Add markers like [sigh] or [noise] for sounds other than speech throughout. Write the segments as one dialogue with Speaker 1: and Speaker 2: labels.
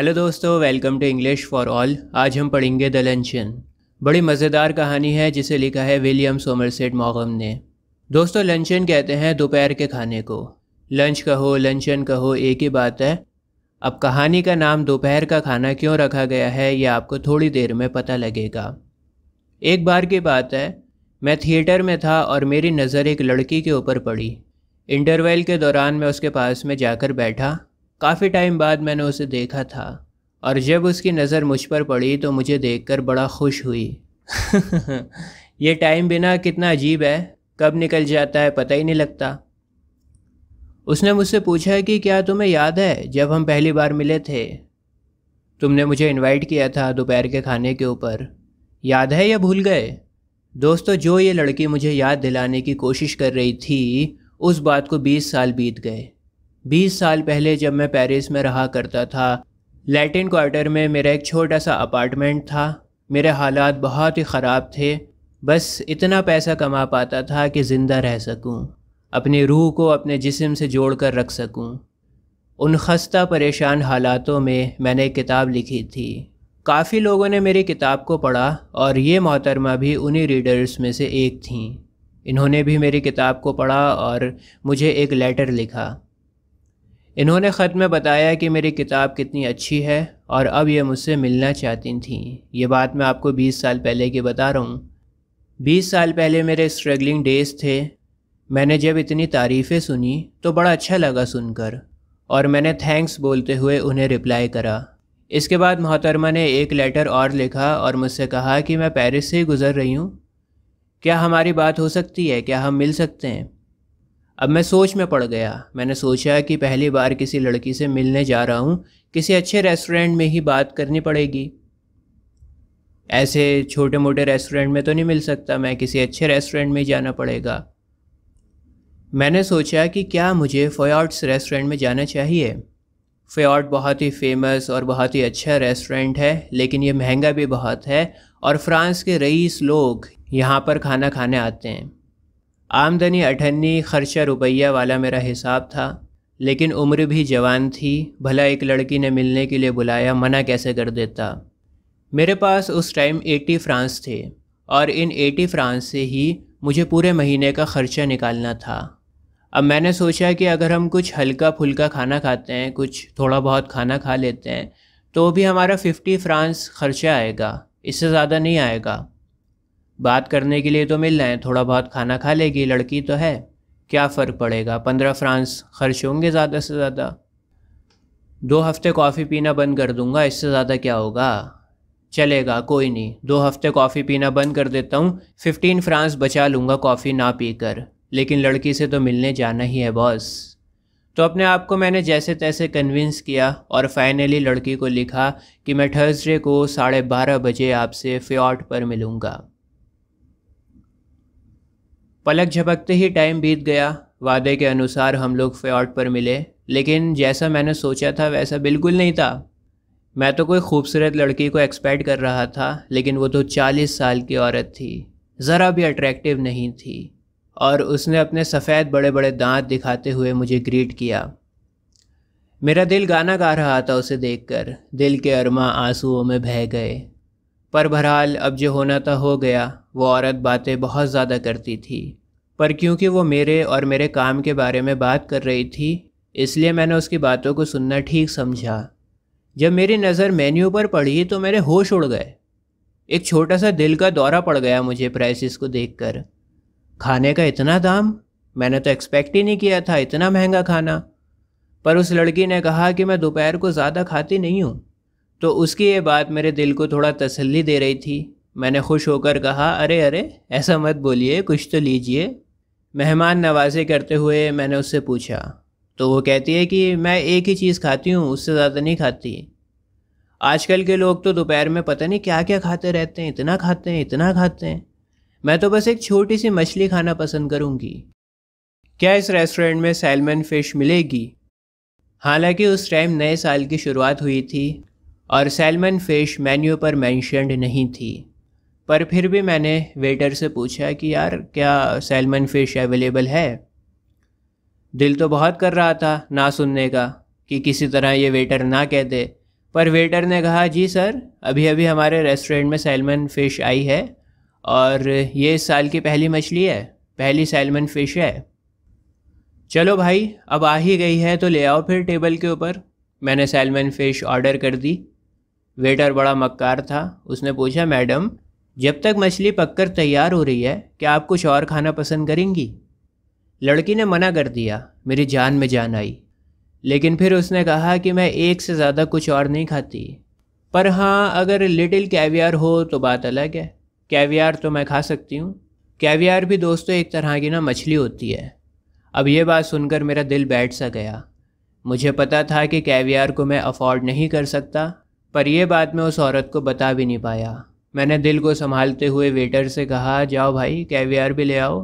Speaker 1: Hello दोस्तों welcome to English for all आज हम पढ़ेंगे द लंचन बड़ी मज़ेदार कहानी है जिसे लिखा है विलियम सोमरसेट मॉगम ने दोस्तों लंचन कहते हैं दोपहर के खाने को लंच कहो लंचन कहो एक ही बात है अब कहानी का नाम दोपहर का खाना क्यों रखा गया है यह आपको थोड़ी देर में पता लगेगा एक बार की बात है मैं थिएटर में था और मेरी नज़र एक लड़की के ऊपर पड़ी इंटरवेल के दौरान मैं उसके पास में जाकर बैठा काफ़ी टाइम बाद मैंने उसे देखा था और जब उसकी नज़र मुझ पर पड़ी तो मुझे देखकर बड़ा खुश हुई [laughs] ये टाइम बिना कितना अजीब है कब निकल जाता है पता ही नहीं लगता उसने मुझसे पूछा कि क्या तुम्हें याद है जब हम पहली बार मिले थे तुमने मुझे इनवाइट किया था दोपहर के खाने के ऊपर याद है या भूल गए दोस्तों जो ये लड़की मुझे याद दिलाने की कोशिश कर रही थी उस बात को बीस साल बीत गए 20 साल पहले जब मैं पेरिस में रहा करता था लैटिन क्वार्टर में मेरा एक छोटा सा अपार्टमेंट था मेरे हालात बहुत ही ख़राब थे बस इतना पैसा कमा पाता था कि ज़िंदा रह सकूं, अपनी रूह को अपने जिस्म से जोड़ कर रख सकूं। उन खस्ता परेशान हालातों में मैंने एक किताब लिखी थी काफ़ी लोगों ने मेरी किताब को पढ़ा और ये मोहतरमा भी उन्हीं रीडर्स में से एक थीं इन्होंने भी मेरी किताब को पढ़ा और मुझे एक लेटर लिखा इन्होंने ख़त में बताया कि मेरी किताब कितनी अच्छी है और अब ये मुझसे मिलना चाहती थी ये बात मैं आपको 20 साल पहले की बता रहा हूँ 20 साल पहले मेरे स्ट्रगलिंग डेज थे मैंने जब इतनी तारीफ़ें सुनी तो बड़ा अच्छा लगा सुनकर और मैंने थैंक्स बोलते हुए उन्हें रिप्लाई करा इसके बाद मोहतरमा ने एक लेटर और लिखा और मुझसे कहा कि मैं पेरिस से गुज़र रही हूँ क्या हमारी बात हो सकती है क्या हम मिल सकते हैं अब मैं सोच में पड़ गया मैंने सोचा कि पहली बार किसी लड़की से मिलने जा रहा हूँ किसी अच्छे रेस्टोरेंट में ही बात करनी पड़ेगी ऐसे छोटे मोटे रेस्टोरेंट में तो नहीं मिल सकता मैं किसी अच्छे रेस्टोरेंट में जाना पड़ेगा मैंने सोचा कि क्या मुझे फ़याट्स रेस्टोरेंट में जाना चाहिए फ़याट बहुत ही फेमस और बहुत ही अच्छा रेस्टोरेंट है लेकिन ये महंगा भी बहुत है और फ्रांस के रईस लोग यहाँ पर खाना खाने आते हैं आमदनी अठन्नी खर्चा रुपया वाला मेरा हिसाब था लेकिन उम्र भी जवान थी भला एक लड़की ने मिलने के लिए बुलाया मना कैसे कर देता मेरे पास उस टाइम एटी फ्रांस थे और इन एटी फ्रांस से ही मुझे पूरे महीने का खर्चा निकालना था अब मैंने सोचा कि अगर हम कुछ हल्का फुल्का खाना खाते हैं कुछ थोड़ा बहुत खाना खा लेते हैं तो भी हमारा फिफ्टी फ्रांस खर्चा आएगा इससे ज़्यादा नहीं आएगा बात करने के लिए तो मिल रहे हैं थोड़ा बहुत खाना खा लेगी लड़की तो है क्या फ़र्क पड़ेगा पंद्रह फ्रांस खर्च होंगे ज़्यादा से ज़्यादा दो हफ्ते कॉफ़ी पीना बंद कर दूंगा इससे ज़्यादा क्या होगा चलेगा कोई नहीं दो हफ्ते कॉफ़ी पीना बंद कर देता हूँ फिफ्टीन फ्रांस बचा लूँगा कॉफ़ी ना पीकर लेकिन लड़की से तो मिलने जाना ही है बॉस तो अपने आप को मैंने जैसे तैसे कन्विंस किया और फाइनली लड़की को लिखा कि मैं थर्सडे को साढ़े बारह बजे आपसे फ्योट पर मिलूँगा पलक झपकते ही टाइम बीत गया वादे के अनुसार हम लोग फ्यॉर्ड पर मिले लेकिन जैसा मैंने सोचा था वैसा बिल्कुल नहीं था मैं तो कोई खूबसूरत लड़की को एक्सपेक्ट कर रहा था लेकिन वो तो चालीस साल की औरत थी ज़रा भी अट्रैक्टिव नहीं थी और उसने अपने सफ़ेद बड़े बड़े दांत दिखाते हुए मुझे ग्रीट किया मेरा दिल गाना गा रहा था उसे देखकर दिल के अरमा आंसुओं में बह गए पर बहरहाल अब जो होना था हो गया वो औरत बातें बहुत ज़्यादा करती थी पर क्योंकि वो मेरे और मेरे काम के बारे में बात कर रही थी इसलिए मैंने उसकी बातों को सुनना ठीक समझा जब मेरी नज़र मेन्यू पर पड़ी तो मेरे होश उड़ गए एक छोटा सा दिल का दौरा पड़ गया मुझे प्राइसिस को कर खाने का इतना दाम मैंने तो एक्सपेक्ट ही नहीं किया था इतना महंगा खाना पर उस लड़की ने कहा कि मैं दोपहर को ज़्यादा खाती नहीं हूँ तो उसकी ये बात मेरे दिल को थोड़ा तसल्ली दे रही थी मैंने खुश होकर कहा अरे अरे ऐसा मत बोलिए कुछ तो लीजिए मेहमान नवाजी करते हुए मैंने उससे पूछा तो वो कहती है कि मैं एक ही चीज़ खाती हूँ उससे ज़्यादा नहीं खाती आजकल के लोग तो दोपहर में पता नहीं क्या क्या खाते रहते हैं इतना खाते हैं इतना खाते हैं मैं तो बस एक छोटी सी मछली खाना पसंद करूँगी क्या इस रेस्टोरेंट में सैलमन फ़िश मिलेगी हालांकि उस टाइम नए साल की शुरुआत हुई थी और सैलमन फ़िश मेन्यू पर मैंशनड नहीं थी पर फिर भी मैंने वेटर से पूछा कि यार क्या सैलमन फ़िश अवेलेबल है दिल तो बहुत कर रहा था ना सुनने का कि किसी तरह ये वेटर ना कह दे पर वेटर ने कहा जी सर अभी अभी हमारे रेस्टोरेंट में सैलमन फ़िश आई है और ये इस साल की पहली मछली है पहली सैलमन फ़िश है चलो भाई अब आ ही गई है तो ले आओ फिर टेबल के ऊपर मैंने सैलमन फ़िश ऑर्डर कर दी वेटर बड़ा मक्कार था उसने पूछा मैडम जब तक मछली पककर तैयार हो रही है क्या आप कुछ और खाना पसंद करेंगी लड़की ने मना कर दिया मेरी जान में जान आई लेकिन फिर उसने कहा कि मैं एक से ज़्यादा कुछ और नहीं खाती पर हाँ अगर लिटिल कैवियार हो तो बात अलग है कैवियार तो मैं खा सकती हूँ कैवियार भी दोस्तों एक तरह की ना मछली होती है अब ये बात सुनकर मेरा दिल बैठ सा गया मुझे पता था कि कैवियार को मैं अफोर्ड नहीं कर सकता पर यह बात मैं उस औरत को बता भी नहीं पाया मैंने दिल को संभालते हुए वेटर से कहा जाओ भाई कैवियर भी ले आओ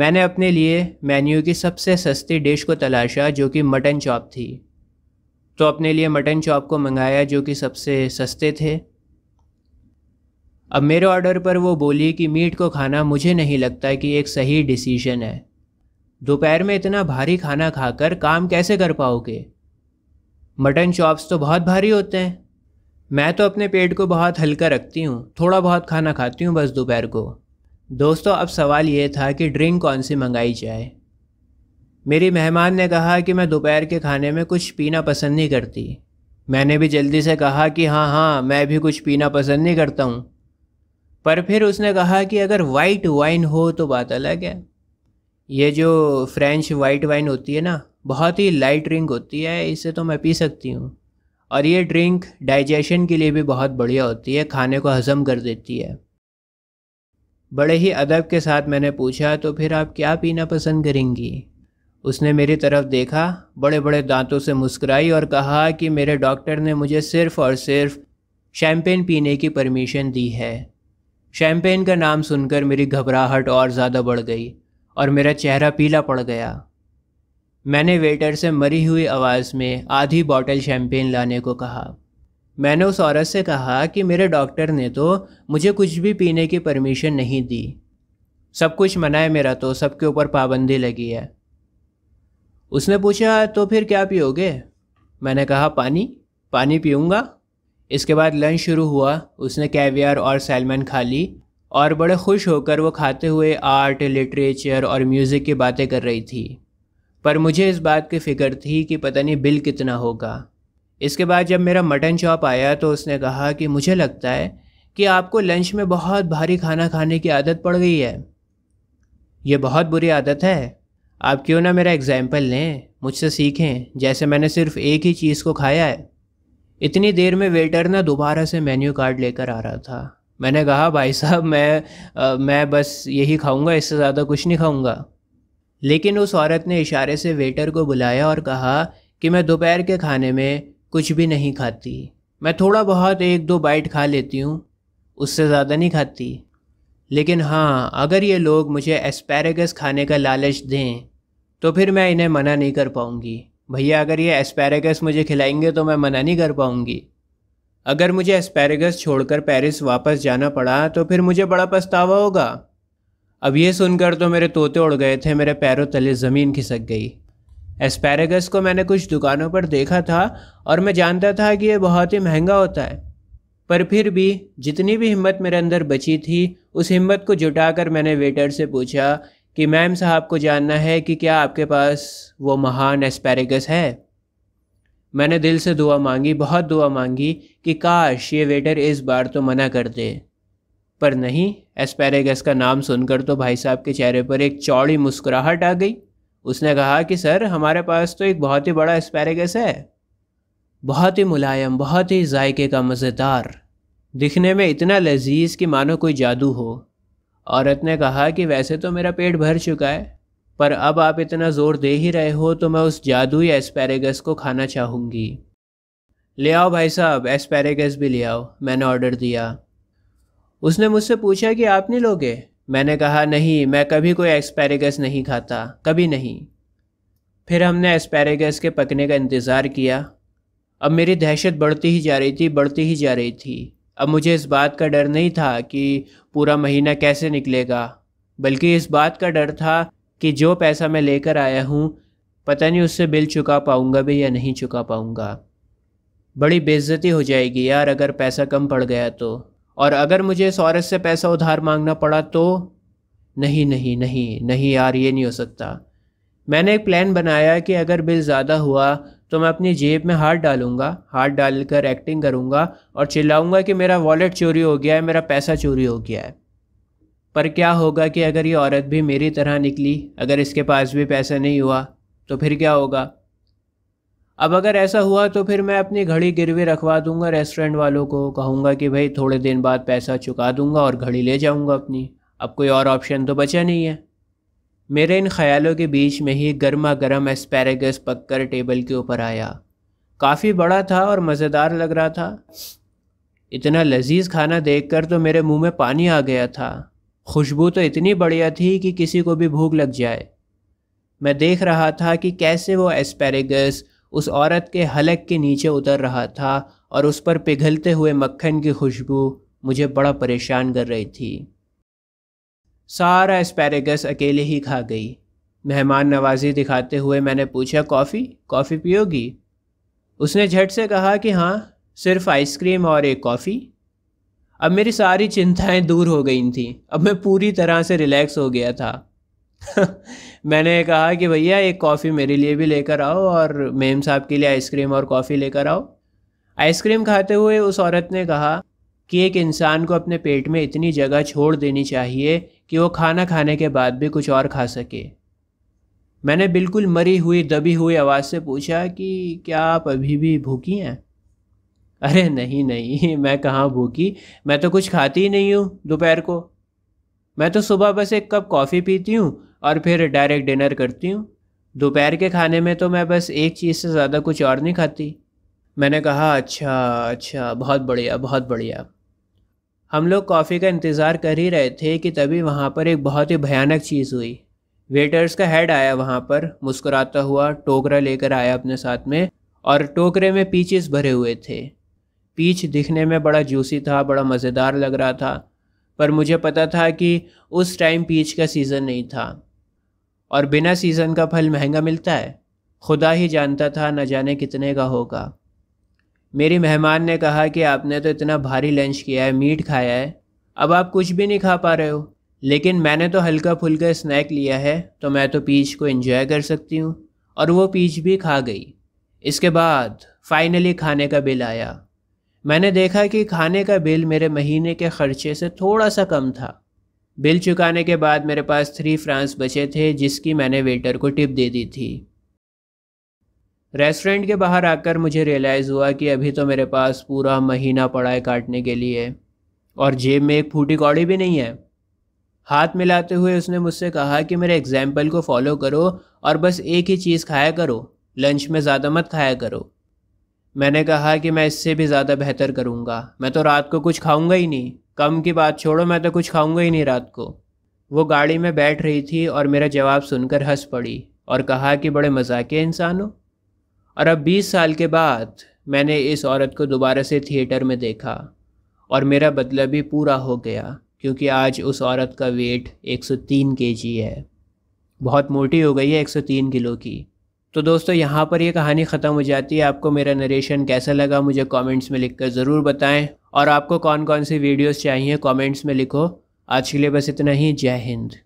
Speaker 1: मैंने अपने लिए मेन्यू की सबसे सस्ती डिश को तलाशा जो कि मटन चॉप थी तो अपने लिए मटन चॉप को मंगाया जो कि सबसे सस्ते थे अब मेरे ऑर्डर पर वो बोली कि मीट को खाना मुझे नहीं लगता कि एक सही डिसीजन है दोपहर में इतना भारी खाना खाकर काम कैसे कर पाओगे मटन चॉप्स तो बहुत भारी होते हैं मैं तो अपने पेट को बहुत हल्का रखती हूँ थोड़ा बहुत खाना खाती हूँ बस दोपहर को दोस्तों अब सवाल ये था कि ड्रिंक कौन सी मंगाई जाए मेरी मेहमान ने कहा कि मैं दोपहर के खाने में कुछ पीना पसंद नहीं करती मैंने भी जल्दी से कहा कि हाँ हाँ मैं भी कुछ पीना पसंद नहीं करता हूँ पर फिर उसने कहा कि अगर वाइट वाइन हो तो बात अलग है ये जो फ्रेंच वाइट वाइन होती है ना बहुत ही लाइट ड्रिंक होती है इसे तो मैं पी सकती हूँ और ये ड्रिंक डाइजेशन के लिए भी बहुत बढ़िया होती है खाने को हज़म कर देती है बड़े ही अदब के साथ मैंने पूछा तो फिर आप क्या पीना पसंद करेंगी उसने मेरी तरफ देखा बड़े बड़े दांतों से मुस्कुराई और कहा कि मेरे डॉक्टर ने मुझे सिर्फ और सिर्फ शैम्पेन पीने की परमिशन दी है शैम्पेन का नाम सुनकर मेरी घबराहट और ज़्यादा बढ़ गई और मेरा चेहरा पीला पड़ गया मैंने वेटर से मरी हुई आवाज़ में आधी बॉटल शैम्पेन लाने को कहा मैंने उस औरत से कहा कि मेरे डॉक्टर ने तो मुझे कुछ भी पीने की परमिशन नहीं दी सब कुछ मना है मेरा तो सबके ऊपर पाबंदी लगी है उसने पूछा तो फिर क्या पियोगे मैंने कहा पानी पानी पीऊँगा इसके बाद लंच शुरू हुआ उसने कैवियर और सैलमन खा ली और बड़े खुश होकर वो खाते हुए आर्ट लिटरेचर और म्यूज़िक की बातें कर रही थी पर मुझे इस बात की फ़िक्र थी कि पता नहीं बिल कितना होगा इसके बाद जब मेरा मटन चॉप आया तो उसने कहा कि मुझे लगता है कि आपको लंच में बहुत भारी खाना खाने की आदत पड़ गई है ये बहुत बुरी आदत है आप क्यों ना मेरा एग्ज़ाम्पल लें मुझसे सीखें जैसे मैंने सिर्फ एक ही चीज़ को खाया है इतनी देर में वेटर ना दोबारा से मेन्यू कार्ड लेकर आ रहा था मैंने कहा भाई साहब मैं आ, मैं बस यही खाऊंगा इससे ज़्यादा कुछ नहीं खाऊंगा लेकिन उस औरत ने इशारे से वेटर को बुलाया और कहा कि मैं दोपहर के खाने में कुछ भी नहीं खाती मैं थोड़ा बहुत एक दो बाइट खा लेती हूँ उससे ज़्यादा नहीं खाती लेकिन हाँ अगर ये लोग मुझे एस्पैरेगस खाने का लालच दें तो फिर मैं इन्हें मना नहीं कर पाऊँगी भैया अगर ये एस्पैरेगस मुझे खिलाएंगे तो मैं मना नहीं कर पाऊँगी अगर मुझे एस्पैरेगस छोड़कर पेरिस वापस जाना पड़ा तो फिर मुझे बड़ा पछतावा होगा अब ये सुनकर तो मेरे तोते उड़ गए थे मेरे पैरों तले ज़मीन खिसक गई एस्पैरागस को मैंने कुछ दुकानों पर देखा था और मैं जानता था कि यह बहुत ही महंगा होता है पर फिर भी जितनी भी हिम्मत मेरे अंदर बची थी उस हिम्मत को जुटाकर मैंने वेटर से पूछा कि मैम साहब को जानना है कि क्या आपके पास वो महान एस्पैरेगस है मैंने दिल से दुआ मांगी बहुत दुआ मांगी कि काश ये वेटर इस बार तो मना कर दे पर नहीं एस्पैरेगस का नाम सुनकर तो भाई साहब के चेहरे पर एक चौड़ी मुस्कुराहट आ गई उसने कहा कि सर हमारे पास तो एक बहुत ही बड़ा एस्पैरेगस है बहुत ही मुलायम बहुत ही जायके का मज़ेदार दिखने में इतना लजीज कि मानो कोई जादू हो औरत ने कहा कि वैसे तो मेरा पेट भर चुका है पर अब आप इतना ज़ोर दे ही रहे हो तो मैं उस जादू या एस्पैरेगस को खाना चाहूँगी ले आओ भाई साहब एस्पैरेगस भी ले आओ मैंने ऑर्डर दिया उसने मुझसे पूछा कि आप नहीं लोगे मैंने कहा नहीं मैं कभी कोई एस्पैरेगस नहीं खाता कभी नहीं फिर हमने एस्पैरेगस के पकने का इंतज़ार किया अब मेरी दहशत बढ़ती ही जा रही थी बढ़ती ही जा रही थी अब मुझे इस बात का डर नहीं था कि पूरा महीना कैसे निकलेगा बल्कि इस बात का डर था कि जो पैसा मैं लेकर आया हूँ पता नहीं उससे बिल चुका पाऊँगा भी या नहीं चुका पाऊँगा बड़ी बेइज्जती हो जाएगी यार अगर पैसा कम पड़ गया तो और अगर मुझे सौरस से पैसा उधार मांगना पड़ा तो नहीं नहीं नहीं नहीं यार ये नहीं हो सकता मैंने एक प्लान बनाया कि अगर बिल ज़्यादा हुआ तो मैं अपनी जेब में हाथ डालूंगा हाथ डालकर एक्टिंग करूंगा और चिल्लाऊंगा कि मेरा वॉलेट चोरी हो गया है मेरा पैसा चोरी हो गया है पर क्या होगा कि अगर ये औरत भी मेरी तरह निकली अगर इसके पास भी पैसा नहीं हुआ तो फिर क्या होगा अब अगर ऐसा हुआ तो फिर मैं अपनी घड़ी गिरवी रखवा दूंगा रेस्टोरेंट वालों को कहूँगा कि भाई थोड़े दिन बाद पैसा चुका दूंगा और घड़ी ले जाऊँगा अपनी अब कोई और ऑप्शन तो बचा नहीं है मेरे इन ख्यालों के बीच में ही गर्मा गर्म एस्पैरेगस पककर टेबल के ऊपर आया काफ़ी बड़ा था और मज़ेदार लग रहा था इतना लजीज खाना देखकर तो मेरे मुंह में पानी आ गया था खुशबू तो इतनी बढ़िया थी कि किसी को भी भूख लग जाए मैं देख रहा था कि कैसे वो एस्पैरेगस उस औरत के हलक के नीचे उतर रहा था और उस पर पिघलते हुए मक्खन की खुशबू मुझे बड़ा परेशान कर रही थी सारा एस्पैरेगस अकेले ही खा गई मेहमान नवाजी दिखाते हुए मैंने पूछा कॉफ़ी कॉफ़ी पियोगी उसने झट से कहा कि हाँ सिर्फ आइसक्रीम और एक कॉफ़ी अब मेरी सारी चिंताएं दूर हो गई थीं अब मैं पूरी तरह से रिलैक्स हो गया था [laughs] मैंने कहा कि भैया एक कॉफ़ी मेरे लिए भी लेकर आओ और मेम साहब के लिए आइसक्रीम और कॉफ़ी लेकर आओ आइसक्रीम खाते हुए उस औरत ने कहा कि एक इंसान को अपने पेट में इतनी जगह छोड़ देनी चाहिए कि वो खाना खाने के बाद भी कुछ और खा सके मैंने बिल्कुल मरी हुई दबी हुई आवाज़ से पूछा कि क्या आप अभी भी भूखी हैं अरे नहीं नहीं [laughs] मैं कहाँ भूखी मैं तो कुछ खाती ही नहीं हूँ दोपहर को मैं तो सुबह बस एक कप कॉफ़ी पीती हूँ और फिर डायरेक्ट डिनर करती हूँ दोपहर के खाने में तो मैं बस एक चीज़ से ज़्यादा कुछ और नहीं खाती मैंने कहा अच्छा अच्छा बहुत बढ़िया बहुत बढ़िया हम लोग कॉफ़ी का इंतज़ार कर ही रहे थे कि तभी वहाँ पर एक बहुत ही भयानक चीज़ हुई वेटर्स का हेड आया वहाँ पर मुस्कुराता हुआ टोकरा लेकर आया अपने साथ में और टोकरे में पीचेस भरे हुए थे पीच दिखने में बड़ा जूसी था बड़ा मज़ेदार लग रहा था पर मुझे पता था कि उस टाइम पीच का सीज़न नहीं था और बिना सीज़न का फल महंगा मिलता है खुदा ही जानता था न जाने कितने का होगा मेरी मेहमान ने कहा कि आपने तो इतना भारी लंच किया है मीट खाया है अब आप कुछ भी नहीं खा पा रहे हो लेकिन मैंने तो हल्का फुल्का स्नैक लिया है तो मैं तो पीच को इन्जॉय कर सकती हूँ और वो पीच भी खा गई इसके बाद फाइनली खाने का बिल आया मैंने देखा कि खाने का बिल मेरे महीने के खर्चे से थोड़ा सा कम था बिल चुकाने के बाद मेरे पास थ्री फ्रांस बचे थे जिसकी मैंने वेटर को टिप दे दी थी रेस्टोरेंट के बाहर आकर मुझे रियलाइज़ हुआ कि अभी तो मेरे पास पूरा महीना पड़ा है काटने के लिए और जेब में एक फूटी कौड़ी भी नहीं है हाथ मिलाते हुए उसने मुझसे कहा कि मेरे एग्जाम्पल को फॉलो करो और बस एक ही चीज़ खाया करो लंच में ज़्यादा मत खाया करो मैंने कहा कि मैं इससे भी ज़्यादा बेहतर करूँगा मैं तो रात को कुछ खाऊँगा ही नहीं कम की बात छोड़ो मैं तो कुछ खाऊँगा ही नहीं रात को वो गाड़ी में बैठ रही थी और मेरा जवाब सुनकर हंस पड़ी और कहा कि बड़े मजाक इंसान हो और अब बीस साल के बाद मैंने इस औरत को दोबारा से थिएटर में देखा और मेरा बदला भी पूरा हो गया क्योंकि आज उस औरत का वेट 103 केजी है बहुत मोटी हो गई है 103 किलो की तो दोस्तों यहाँ पर ये कहानी ख़त्म हो जाती है आपको मेरा नरेशन कैसा लगा मुझे कमेंट्स में लिखकर ज़रूर बताएं और आपको कौन कौन सी वीडियोस चाहिए कमेंट्स में लिखो आज के लिए बस इतना ही जय हिंद